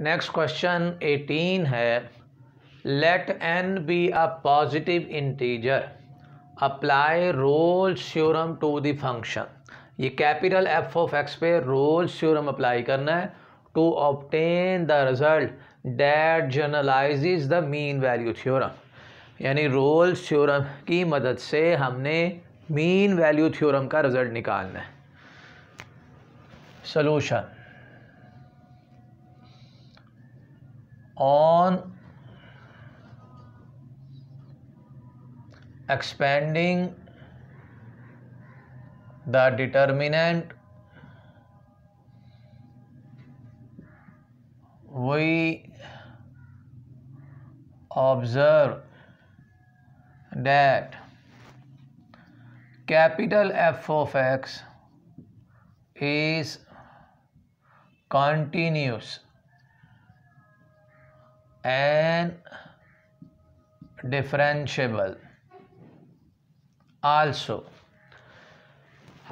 next question eighteen है let n be a positive integer apply Rolle's theorem to the function ये capital F of x पे Rolle's theorem apply करना है to obtain the result that generalise the mean value theorem यानी Rolle's theorem की मदद से हमने mean value theorem का रिजल्ट निकालना है solution on expanding the determinant we observe that capital F of x is continuous and differentiable also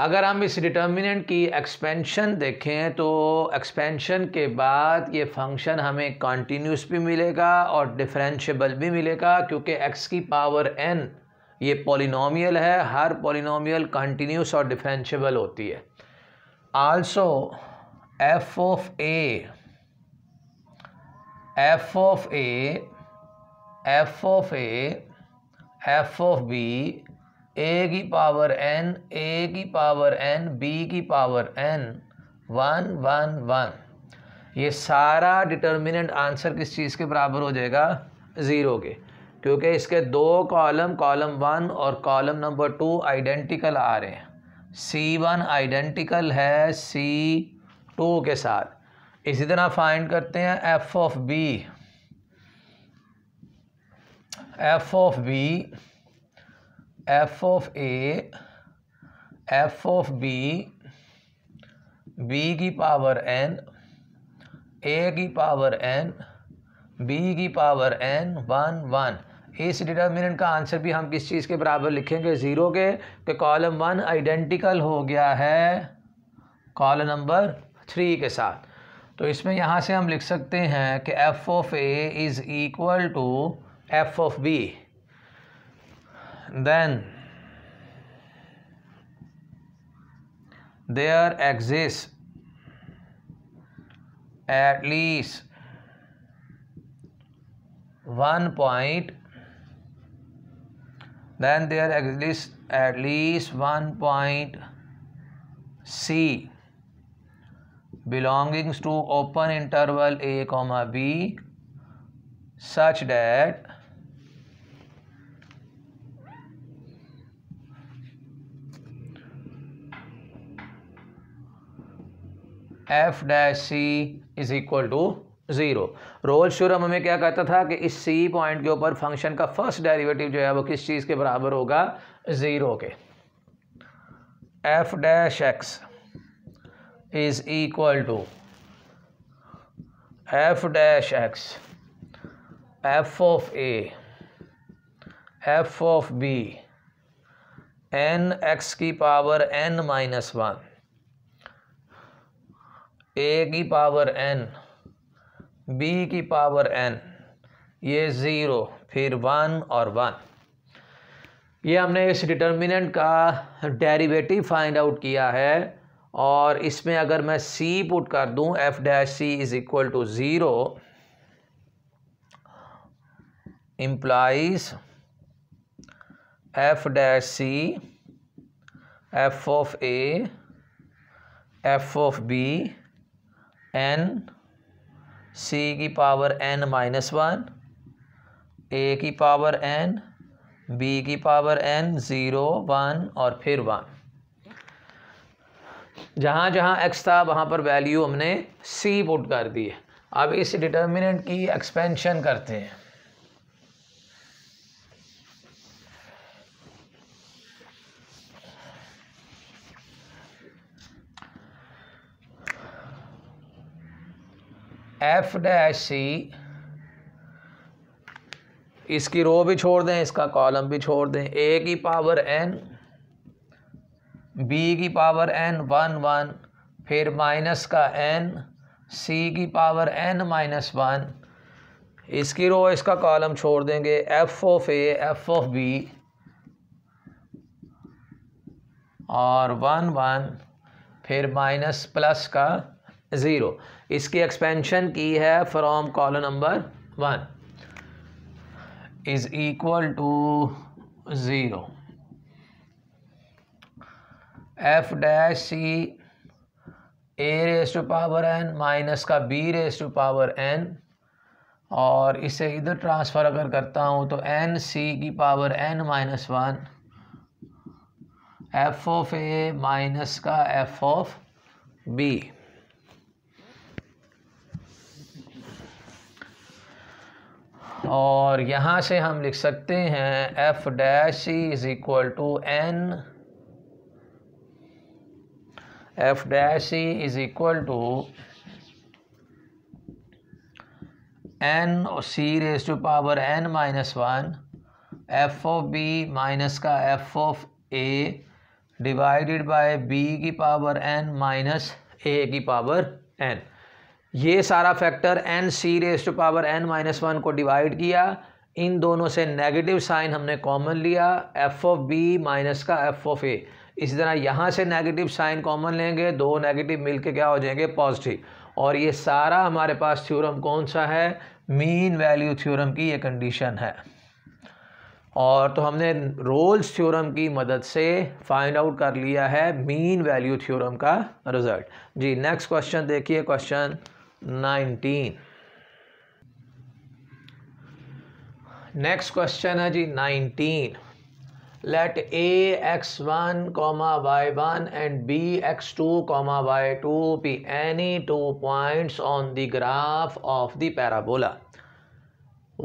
अगर हम इस डिटर्मिनेंट की एक्सपेंशन देखें तो एक्सपेंशन के बाद ये फंक्शन हमें कॉन्टीन्यूस भी मिलेगा और डिफरेंशियबल भी मिलेगा क्योंकि एक्स की पावर एन ये पॉलिनोमियल है हर पॉलिनोमियल कॉन्टीन्यूस और डिफरेंशियबल होती है also f of a f of a f of a f of b a की पावर एन ए की पावर एन बी की power n one one one ये सारा डिटर्मिनेंट आंसर किस चीज़ के बराबर हो जाएगा ज़ीरो के क्योंकि इसके दो कॉलम कॉलम वन और कॉलम नंबर टू आइडेंटिकल आ रहे हैं सी वन आइडेंटिकल है सी टू के साथ इसी तरह फाइंड करते हैं f of b f of b f of a f of b b की पावर एन ए की पावर एन बी की पावर एन वन वन इस डिटर्मिनेंट का आंसर भी हम किस चीज़ के बराबर लिखेंगे ज़ीरो के कि कॉलम वन आइडेंटिकल हो गया है कॉलम नंबर थ्री के साथ तो इसमें यहाँ से हम लिख सकते हैं कि f of a is equal to f of b then there exist at least one point then there exist at least one point c belongings to open interval a comma b such that f dash c is equal to zero Rolle's theorem हमें क्या कहता था कि इस C point के ऊपर function का first derivative जो है वो किस चीज़ के बराबर होगा ज़ीरो के f dash x is equal to f dash x f of a f of b n x की power n minus one a की पावर एन बी की पावर एन ये ज़ीरो फिर वन और वन ये हमने इस डिटर्मिनेंट का डेरिवेटिव फाइंड आउट किया है और इसमें अगर मैं C पुट कर दूं f dash c is equal to zero implies f dash c f of a f of b n c की power n minus one a की पावर एन बी की पावर एन ज़ीरो वन और फिर one जहाँ जहाँ x था वहाँ पर वैल्यू हमने सी पुट कर दी है अब इस डिटर्मिनेंट की एक्सपेंशन करते हैं एफ डैश सी इसकी रो भी छोड़ दें इसका कॉलम भी छोड़ दें ए की पावर एन बी की पावर एन वन वन फिर माइनस का एन सी की पावर एन माइनस वन इसकी रो इसका कॉलम छोड़ देंगे f of a f of b और वन वन फिर माइनस प्लस का ज़ीरो इसकी एक्सपेंशन की है from column number one is equal to zero f dash c a raise to power n minus का b raise to power n और इसे इधर ट्रांसफ़र अगर करता हूँ तो एन सी की power n minus one f of a minus का एफ ऑफ बी और यहाँ से हम लिख सकते हैं f dash c is equal to n f dash e is equal to n c raise to power n minus one f of b minus का f of a divided by b की power n minus a की power n ये सारा factor n c raise to power n minus one को divide किया इन दोनों से नेगेटिव साइन हमने कॉमन लिया एफ ऑफ बी माइनस का एफ ऑफ ए इसी तरह यहाँ से नेगेटिव साइन कॉमन लेंगे दो नेगेटिव मिलके क्या हो जाएंगे पॉजिटिव और ये सारा हमारे पास थ्योरम कौन सा है मीन वैल्यू थ्योरम की ये कंडीशन है और तो हमने रोल्स थ्योरम की मदद से फाइंड आउट कर लिया है मीन वैल्यू थ्योरम का रिजल्ट जी नेक्स्ट क्वेश्चन देखिए क्वेश्चन नाइनटीन नेक्स्ट क्वेश्चन है जी nineteen let a x one comma y one and b x two comma y two be any two points on the graph of the parabola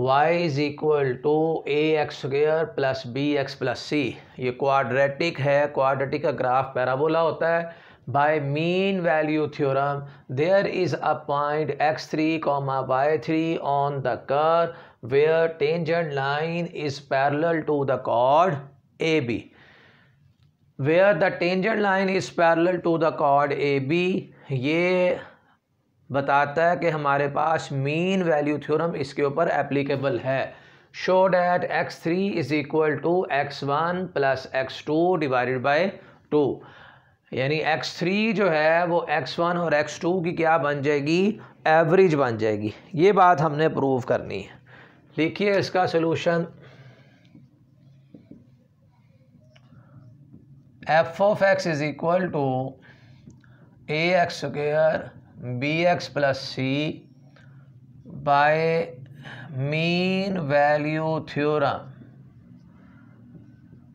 y is equal to a x square plus b x plus c ये quadratic है quadratic का graph parabola होता है by mean value theorem there is a point x three comma y three on the curve where tangent line is parallel to the कॉड a b where the tangent line is parallel to the chord a b ये बताता है कि हमारे पास mean value theorem इसके ऊपर applicable है show that x three is equal to x one plus x two divided by two यानी x three जो है वो एक्स वन और एक्स टू की क्या बन जाएगी एवरेज बन जाएगी ये बात हमने प्रूव करनी है लिखिए इसका solution f of x is equal to ax square bx plus c by mean value theorem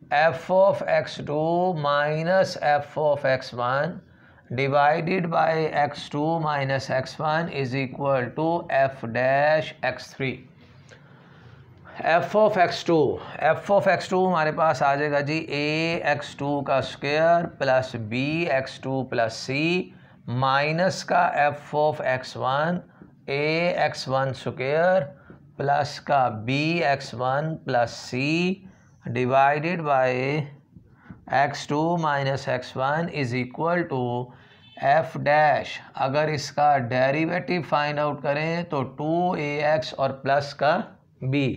f of x2 minus f of x1 divided by x2 minus x1 is equal to f dash x3 f of x two f of x two हमारे पास आ जाएगा जी a x two का square plus b x two plus c minus का f of x one a x one square plus का b x one plus c divided by x two minus x one is equal to f dash अगर इसका derivative find out करें तो two a x और plus का B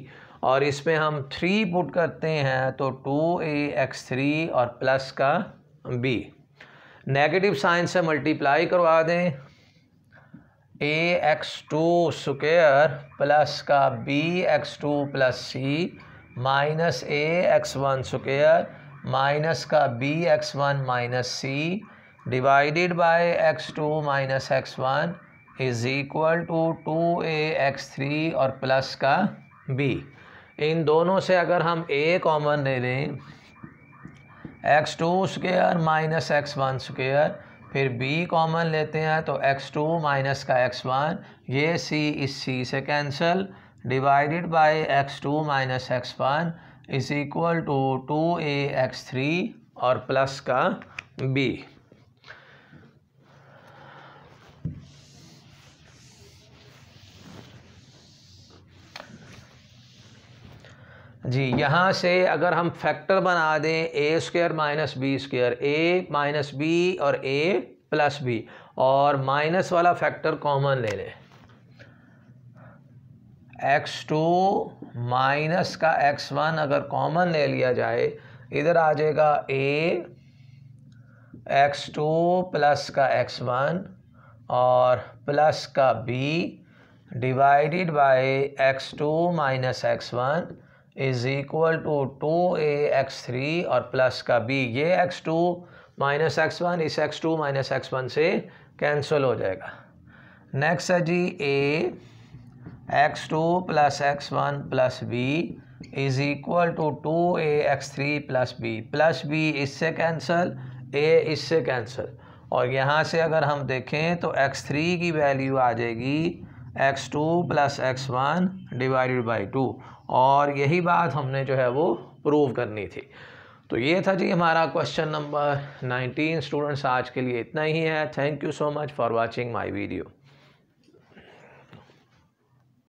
और इसमें हम थ्री पुट करते हैं तो टू ए एक्स थ्री और प्लस का बी नेगेटिव साइन से मल्टीप्लाई करवा दें a x two square plus का b x two plus c minus a x one square minus का b x one minus c divided by x two minus x one is equal to two a x three और plus का b इन दोनों से अगर हम ए common ले लें x two square minus x one square फिर b कॉमन लेते हैं तो x2 टू माइनस का x1 ये c इस c से cancel divided by x2 two minus x one is equal to two a x three और प्लस का b जी यहाँ से अगर हम फैक्टर बना दें a square minus b square a minus b और ए प्लस बी और माइनस वाला फैक्टर कॉमन ले लें एक्स टू माइनस का एक्स वन अगर कॉमन ले लिया जाए इधर आ जाएगा ए एक्स टू प्लस का एक्स वन और प्लस का b divided by x two minus x one is equal to two a x three और प्लस का बी ये x two minus x one इस x two minus x one से cancel हो जाएगा next है जी a x two plus x one plus b is equal to two a x three plus b plus b इससे cancel a इससे cancel और यहाँ से अगर हम देखें तो एक्स थ्री की वैल्यू आ जाएगी x two plus x one divided by two और यही बात हमने जो है वो प्रूव करनी थी तो ये था जी हमारा क्वेश्चन नंबर 19 स्टूडेंट्स आज के लिए इतना ही है thank you so much for watching my video